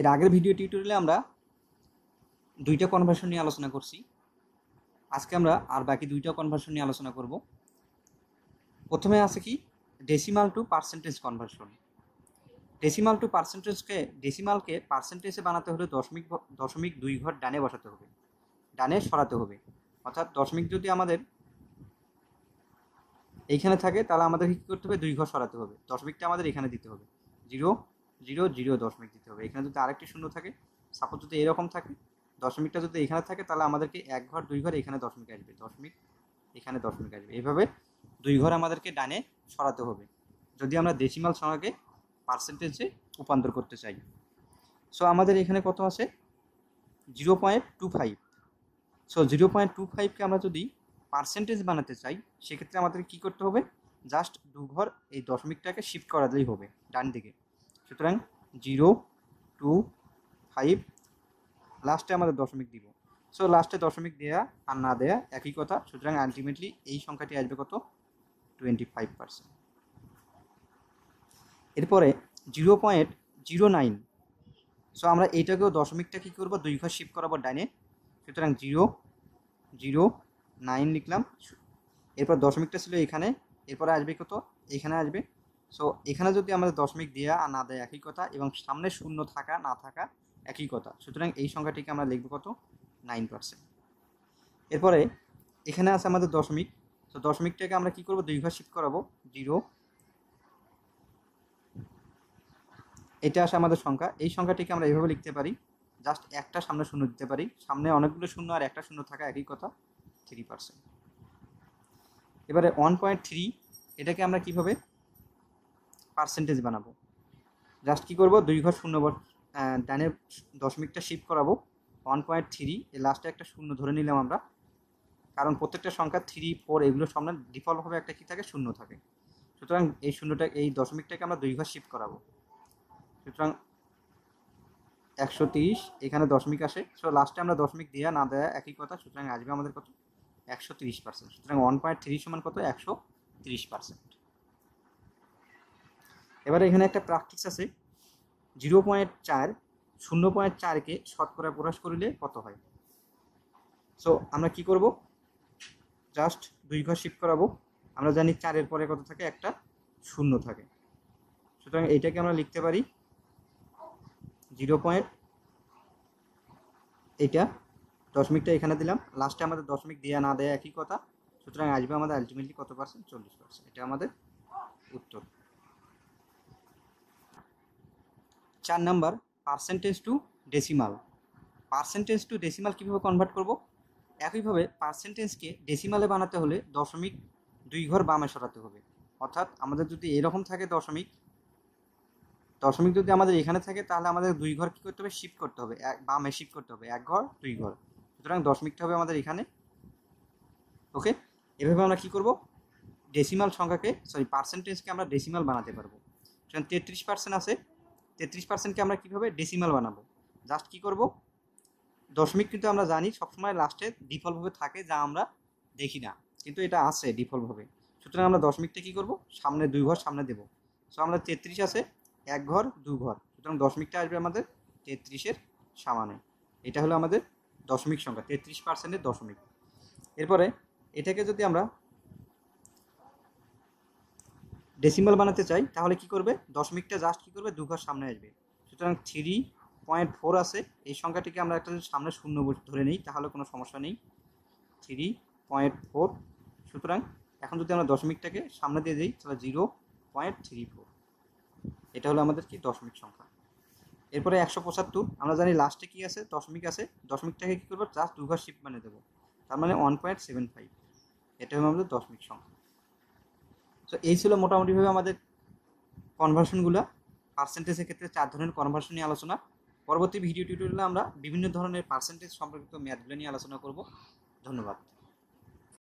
এর আগের ভিডিও টিউটোরিয়ালে আমরা দুইটা কনভার্সন নিয়ে আলোচনা করছি আজকে আমরা আর বাকি দুইটা কনভার্সন নিয়ে আলোচনা করব প্রথমে আছে কি decimal to percentage conversion decimal to পার্সেন্টেজকে ডেসিমালকে পার্সেন্টেজে বানাতে হলে দশমিক দশমিক দুই ঘর ডানে বসাতে হবে ডানে সরাতে হবে অর্থাৎ দশমিক যদি আমাদের এইখানে থাকে তাহলে আমাদের কী করতে হবে দুই ঘর সরাতে হবে দশমিকটা আমাদের এখানে দিতে হবে জিরো জিরো জিরো দশমিক দিতে হবে এখানে যদি আরেকটি শূন্য থাকে সাপোজ যদি এরকম থাকে দশমিকটা যদি এখানে থাকে তাহলে আমাদেরকে এক ঘর দুই ঘর এখানে দশমিক আসবে দশমিক এখানে দশমিক আসবে এইভাবে দুই ঘর আমাদেরকে ডানে সরাতে হবে যদি আমরা ডেসিমাল সঙ্গে পার্সেন্টেজে রূপান্তর করতে চাই সো আমাদের এখানে কত আছে zero point two five so zero point two ফাইভকে আমরা যদি পার্সেন্টেজ বানাতে চাই সেক্ষেত্রে আমাদের কি করতে হবে জাস্ট দু ঘর এই দশমিকটাকে শিফট করালেই হবে ডান দিকে সুতরাং জিরো টু ফাইভ লাস্টে আমাদের দশমিক দিব সো লাস্টে দশমিক দেয়া আর না দেয়া একই কথা সুতরাং আলটিমেটলি এই সংখ্যাটি আসবে কত টোয়েন্টি ফাইভ পার্সেন্ট এরপরে zero point zero nine so আমরা এইটাকেও দশমিকটা কী করবো দুই ঘর শিফট করাবো ডাইনে সুতরাং জিরো জিরো নাইন লিখলাম এরপর দশমিকটা ছিল এখানে এরপরে আসবে কত এখানে আসবে সো এখানে যদি আমাদের দশমিক দেওয়া আর না দেয় একই কথা এবং সামনে শূন্য থাকা না থাকা একই কথা সুতরাং এই সংখ্যাটিকে আমরা লিখব কত নাইন পার্সেন্ট এরপরে এখানে আছে আমাদের দশমিক তো দশমিকটাকে আমরা কি করব দ্বিভাষিক করাবো জিরো এটা আসে আমাদের সংখ্যা এই সংখ্যাটিকে আমরা এভাবে লিখতে পারি জাস্ট একটা সামনে শূন্য দিতে পারি সামনে অনেকগুলো শূন্য আর একটা শূন্য থাকা একই কথা থ্রি পার্সেন্ট এবারে ওয়ান পয়েন্ট থ্রি এটাকে আমরা কীভাবে পার্সেন্টেজ বানাবো জাস্ট কী করবো দুই ঘর শূন্য ডানের দশমিকটা শিফট করাবো ওয়ান পয়েন্ট থ্রি এ লাস্টে একটা শূন্য ধরে নিলাম আমরা কারণ প্রত্যেকটা সংখ্যা থ্রি ফোর এগুলোর সামনে ডিফল্টভাবে একটা কী থাকে শূন্য থাকে সুতরাং এই শূন্যটা এই দশমিকটাকে আমরা দুই ঘর শিফট করাবো সুতরাং একশো তিরিশ এখানে দশমিক আসে সো লাস্টে আমরা দশমিক দেওয়া না দেওয়া একই কথা সুতরাং আসবে আমাদের কত একশো তিরিশ পার্সেন্ট সুতরাং ওয়ান পয়েন্ট থ্রি সমান কত একশো তিরিশ পার্সেন্ট এবারে এখানে একটা প্র্যাকটিস আছে জিরো পয়েন্ট চার শূন্য পয়েন্ট চারকে শতকরা প্রকাশ করিলে কত হয় সো আমরা কি করব জাস্ট দুই ঘর শিফট করাবো আমরা জানি চারের পরে কত থাকে একটা শূন্য থাকে সুতরাং এইটাকে আমরা লিখতে পারি জিরো পয়েন্ট এইটা দশমিকটা এখানে দিলাম লাস্টে আমাদের দশমিক দেওয়া না দেয়া একই কথা সুতরাং আসবে আমাদের আলটিমেটলি কত পার্সেন্ট চল্লিশ পার্সেন্ট এটা আমাদের উত্তর চার number percentage to decimal percentage to decimal কীভাবে কনভার্ট করব একইভাবে পার্সেন্টেজকে ডেসিমালে বানাতে হলে দশমিক দুই ঘর বামে সরাতে হবে অর্থাৎ আমাদের যদি এরকম থাকে দশমিক দশমিক যদি আমাদের এখানে থাকে তাহলে আমাদের দুই ঘর কী করতে হবে শিফট করতে হবে এক বামে শিফট করতে হবে এক ঘর দুই ঘর সুতরাং দশমিকটা হবে আমাদের এখানে ওকে এভাবে আমরা কী করব ডেসিমাল সংখ্যাকে সরি পার্সেন্টেজকে আমরা ডেসিমাল বানাতে পারবো সুতরাং তেত্রিশ পার্সেন্ট আছে তেত্রিশ পার্সেন্টকে আমরা কীভাবে ডেসিমাল বানাবো জাস্ট কি করব দশমিক কিন্তু আমরা জানি সবসময় লাস্টে ডিফল্টভাবে থাকে যা আমরা দেখি না কিন্তু এটা আছে ডিফল্টভাবে সুতরাং আমরা দশমিকটা কী করব সামনে দুই ঘর সামনে দেব সো আমরা তেত্রিশ আছে এক ঘর দু ঘর সুতরাং দশমিকটা আসবে আমাদের তেত্রিশের সামানে এটা হলো আমাদের দশমিক সংখ্যা তেত্রিশ পার্সেন্টের দশমিক এরপরে এটাকে যদি আমরা ডেসিমাল বানাতে চাই তাহলে কি করবে দশমিকটা জাস্ট কী করবে দুঘর সামনে আসবে সুতরাং থ্রি পয়েন্ট ফোর আছে এই সংখ্যাটিকে আমরা একটা সামনে শূন্য ধরে নিই তাহলে কোনো সমস্যা নেই থ্রি পয়েন্ট ফোর সুতরাং এখন যদি আমরা দশমিকটাকে সামনে দিয়ে দিই তাহলে জিরো পয়েন্ট থ্রি ফোর এটা হলো আমাদের কি দশমিক সংখ্যা এরপরে একশো পঁচাত্তর আমরা জানি লাস্টে কী আছে দশমিক আছে দশমিকটাকে কী করবো জাস্ট দুঘর শিফট মানে দেবো তার মানে ওয়ান পয়েন্ট সেভেন ফাইভ এটা হলো আমাদের দশমিক সংখ্যা তো এই ছিল মোটামুটিভাবে আমাদের কনভার্সনগুলো পার্সেন্টেজের ক্ষেত্রে চার ধরনের কনভার্সন নিয়ে আলোচনা পরবর্তী ভিডিও টিউটোরিয়ালে আমরা বিভিন্ন ধরনের পার্সেন্টেজ সম্পর্কিত ম্যাথগুলো নিয়ে আলোচনা করব ধন্যবাদ